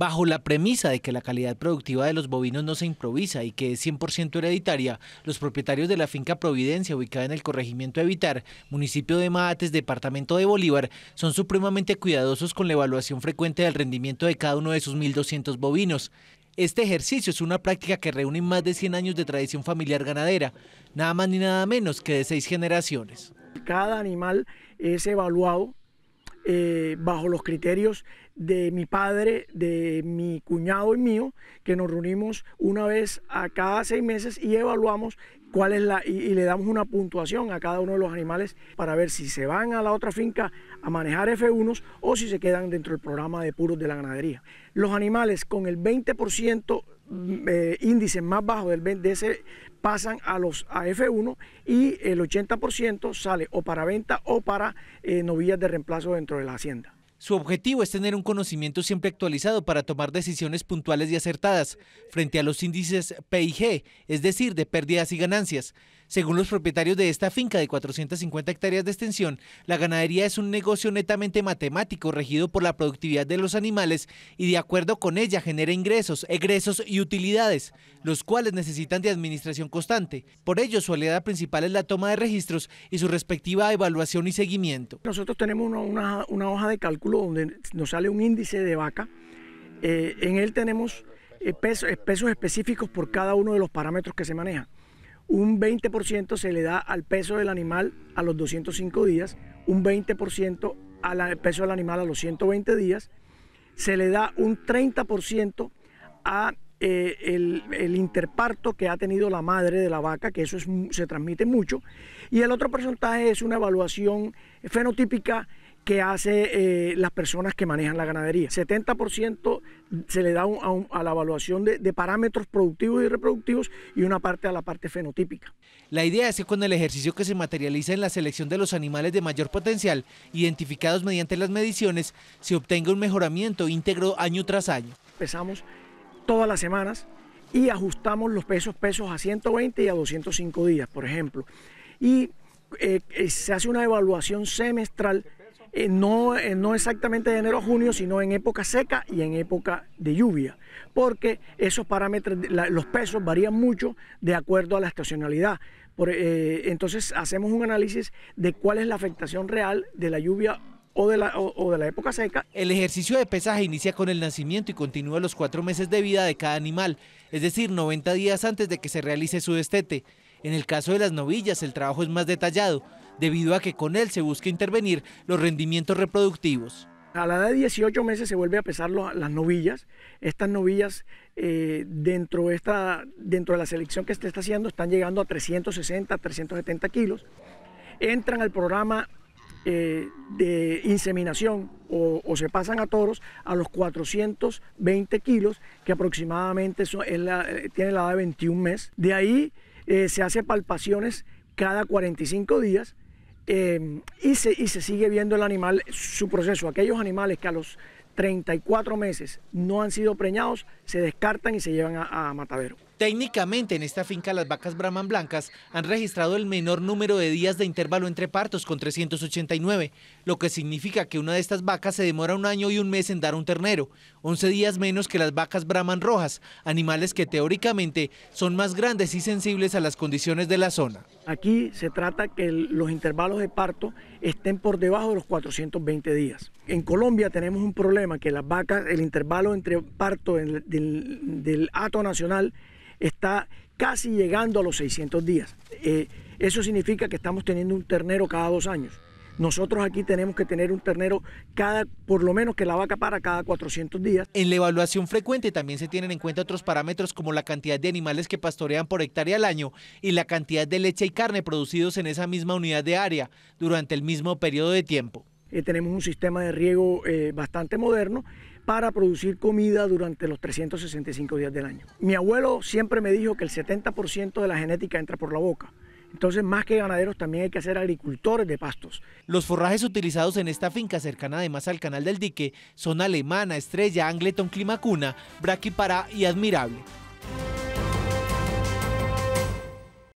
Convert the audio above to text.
Bajo la premisa de que la calidad productiva de los bovinos no se improvisa y que es 100% hereditaria, los propietarios de la finca Providencia, ubicada en el corregimiento de municipio de Maates, departamento de Bolívar, son supremamente cuidadosos con la evaluación frecuente del rendimiento de cada uno de sus 1.200 bovinos. Este ejercicio es una práctica que reúne más de 100 años de tradición familiar ganadera, nada más ni nada menos que de seis generaciones. Cada animal es evaluado eh, bajo los criterios de mi padre, de mi cuñado y mío, que nos reunimos una vez a cada seis meses y evaluamos cuál es la, y, le damos una puntuación a cada uno de los animales para ver si se van a la otra finca a manejar F1 o si se quedan dentro del programa de puros de la ganadería. Los animales con el 20% Mm, eh, índices más bajos del se pasan a los AF1 y el 80% sale o para venta o para eh, novillas de reemplazo dentro de la hacienda. Su objetivo es tener un conocimiento siempre actualizado para tomar decisiones puntuales y acertadas frente a los índices PIG, es decir, de pérdidas y ganancias. Según los propietarios de esta finca de 450 hectáreas de extensión, la ganadería es un negocio netamente matemático regido por la productividad de los animales y de acuerdo con ella genera ingresos, egresos y utilidades, los cuales necesitan de administración constante. Por ello, su aliada principal es la toma de registros y su respectiva evaluación y seguimiento. Nosotros tenemos una, hoja de cálculo donde nos sale un índice de vaca. Eh, en él tenemos eh, pesos, eh, pesos específicos por cada uno de los parámetros que se maneja un 20% se le da al peso del animal a los 205 días, un 20% al peso del animal a los 120 días, se le da un 30% a eh, el, el, interparto que ha tenido la madre de la vaca, que eso se transmite mucho, y el otro porcentaje es una evaluación fenotípica que hace eh, las personas que manejan la ganadería. 70% se le da a, la evaluación de, parámetros productivos y reproductivos y una parte a la parte fenotípica. La idea es que con el ejercicio que se materializa en la selección de los animales de mayor potencial, identificados mediante las mediciones, se obtenga un mejoramiento íntegro año tras año. Empezamos todas las semanas y ajustamos los pesos pesos a 120 y a 205 días, por ejemplo. Y eh, eh, se hace una evaluación semestral eh, eh, no, exactamente de enero a junio, sino en época seca y en época de lluvia, porque esos parámetros, los pesos varían mucho de acuerdo a la estacionalidad. Eh, entonces hacemos un análisis de cuál es la afectación real de la lluvia o de, la, o de, la, época seca. El ejercicio de pesaje inicia con el nacimiento y continúa los cuatro meses de vida de cada animal, es decir, 90 días antes de que se realice su destete. En el caso de las novillas, el trabajo es más detallado debido a que con él se busca intervenir los rendimientos reproductivos. A la edad de 18 meses se vuelve a pesar las novillas. Estas novillas eh, dentro, esta, dentro de la selección que se está haciendo están llegando a 360, 370 kilos. Entran al programa eh, de inseminación o, se pasan a toros a los 420 kilos, que aproximadamente eh, tiene la edad de 21 meses. De ahí se hace palpaciones cada 45 días Em, y, se, y se sigue viendo el animal, su proceso. Aquellos animales que a los 34 meses no han sido preñados, se descartan y se llevan a, a matadero. Técnicamente en esta finca las vacas Brahman blancas han registrado el menor número de días de intervalo entre partos con 389, lo que significa que una de estas vacas se demora un año y un mes en dar un ternero, 11 días menos que las vacas Brahman rojas, animales que teóricamente son más grandes y sensibles a las condiciones de la zona. Aquí se trata que los intervalos de parto estén por debajo de los 420 días. En Colombia tenemos un problema que las vacas, el intervalo entre parto del, del, ato nacional está casi llegando a los 600 días. Eh, eso significa que estamos teniendo un ternero cada dos años. Nosotros aquí tenemos que tener un ternero cada, por lo menos que la vaca para cada 400 días. En la evaluación frecuente también se tienen en cuenta otros parámetros como la cantidad de animales que pastorean por hectárea al año y la cantidad de leche y carne producidos en esa misma unidad de área durante el mismo periodo de tiempo. Eh, tenemos un sistema de riego eh, bastante moderno, para producir comida durante los 365 días del año. Mi abuelo siempre me dijo que el 70% de la genética entra por la boca. Entonces, más que ganaderos, también hay que ser agricultores de pastos. Los forrajes utilizados en esta finca cercana además al canal del dique son alemana, estrella, angleton, climacuna, Braquipará y admirable.